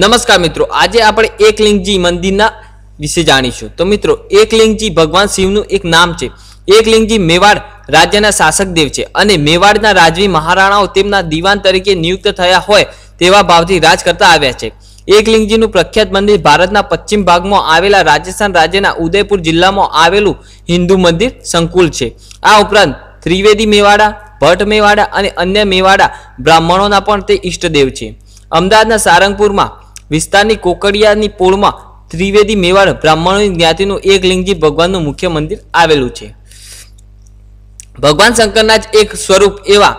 નમસ્કાર મિત્રો આજે આપણે એકલિંગજી મંદિરના વિશે જાણીશું તો મિત્રો એકલિંગજી ભગવાન શિવનું એક નામ છે એકલિંગજી મેવાડ રાજ્યના શાસક દેવ છે અને મેવાડના રાજવી મહારાણાઓ તેમના દિવાન તરીકે નિયુક્ત થયા હોય તેવા ભાવથી રાજ કરતા આવ્યા છે એકલિંગજીનું પ્રખ્યાત મંદિર ભારતના પશ્ચિમ ભાગમાં આવેલા રાજસ્થાન રાજ્યના ઉદયપુર જિલ્લામાં આવેલું હિન્દુ મંદિર સંકુલ છે આ ઉપરાંત ત્રિવેદી મેવાડા ભટ્ટ મેવાડા અને અન્ય મેવાડા બ્રાહ્મણોના પણ તે ઈષ્ટદેવ છે અમદાવાદના સારંગપુરમાં વિસ્તારની કોકડિયાની પોળમાં ત્રિવેદી મેવાડ બ્રાહ્મણોની જ્ઞાતિનું એક લિંગજી ભગવાનનું મુખ્ય મંદિર આવેલું છે ભગવાન શંકરના જ એક સ્વરૂપ એવા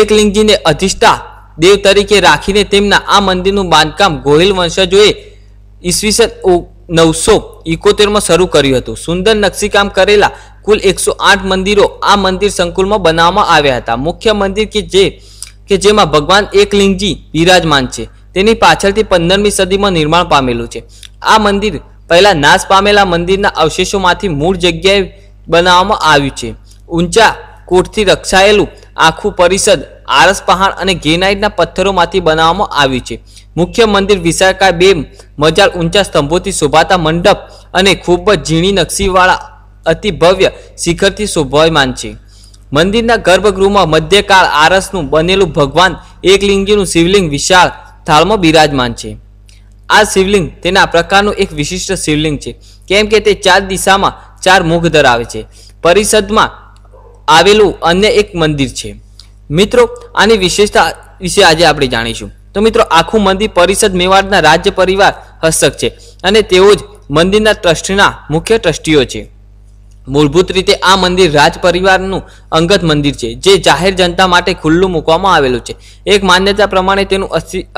એકલિંગજીને અધિષ્ઠા દેવ તરીકે રાખીને તેમના આ મંદિરનું બાંધકામ ગોહિલ વંશજોએ ઈસવીસન નવસો ઇકોતેરમાં શરૂ કર્યું હતું સુંદર નકશીકામ કરેલા કુલ એકસો આઠ મંદિરો આ મંદિર સંકુલમાં બનાવવામાં આવ્યા હતા મુખ્ય મંદિર કે જે કે જેમાં ભગવાન એકલિંગજી બિરાજમાન છે તેની પાછળથી પંદરમી સદીમાં નિર્માણ પામેલું છે આ મંદિર પહેલાં નાશ પામેલા મંદિરના અવશેષોમાંથી મૂળ જગ્યાએ બનાવવામાં આવ્યું છે ઊંચા કોટથી રક્ષાયેલું આખું પરિષદ આરસ પહાડ અને ગ્રેનાઇટના પથ્થરોમાંથી બનાવવામાં આવ્યું છે મુખ્ય મંદિર વિશાળકાય બે મજાર ઊંચા સ્તંભોથી શોભાતા મંડપ અને ખૂબ જ ઝીણી નકશીવાળા અતિ ભવ્ય શિખરથી શોભાયમાન છે મંદિરના ગર્ભગૃહમાં મધ્યકાળ આરસનું બનેલું ભગવાન એકલિંગીનું શિવલિંગ વિશાળ થાળમાં બિરાજમાન છે આ શિવલિંગ તેના પ્રકારનું એક વિશિષ્ટ શિવલિંગ છે કેમ કે તે ચાર દિશામાં ચાર મુખ ધરાવે છે પરિષદમાં આવેલું અન્ય એક મંદિર છે મિત્રો આની વિશેષતા વિશે આજે આપણે જાણીશું તો મિત્રો આખું મંદિર પરિષદ મેવાડના રાજ્ય પરિવાર હસ્તક છે અને તેઓ જ મંદિરના ટ્રસ્ટના મુખ્ય ટ્રસ્ટીઓ છે મૂળભૂત રીતે આ મંદિર રાજ પરિવારનું અંગત મંદિર છે જે જાહેર જનતા માટે ખુલ્લું મૂકવામાં આવેલું છે એક માન્યતા પ્રમાણે તેનું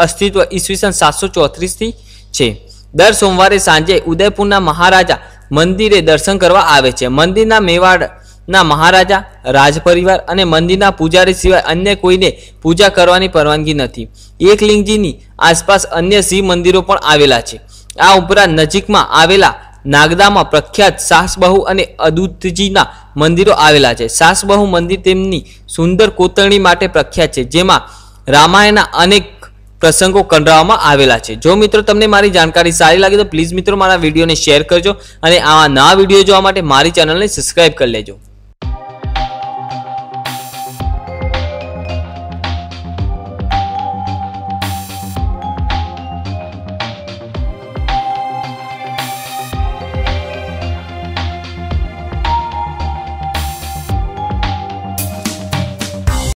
અસ્તિત્વ ઈસવીસન સાતસો ચોત્રીસથી છે દર સોમવારે સાંજે ઉદયપુરના મહારાજા મંદિરે દર્શન કરવા આવે છે મંદિરના મેવાડના મહારાજા રાજ પરિવાર અને મંદિરના પૂજારી સિવાય અન્ય કોઈને પૂજા કરવાની પરવાનગી નથી એકલિંગજીની આસપાસ અન્ય શિવ મંદિરો પણ આવેલા છે આ ઉપરાંત નજીકમાં આવેલા નાગદામાં પ્રખ્યાત સાસબહુ અને અદુતજીના મંદિરો આવેલા છે સાસબહુ મંદિર તેમની સુંદર કોતરણી માટે પ્રખ્યાત છે જેમાં રામાયણના અનેક પ્રસંગો કંડરાવામાં આવેલા છે જો મિત્રો તમને મારી જાણકારી સારી લાગે તો પ્લીઝ મિત્રો મારા વિડીયોને શેર કરજો અને આવા નવા વિડીયો જોવા માટે મારી ચેનલને સબસ્ક્રાઈબ કરી લેજો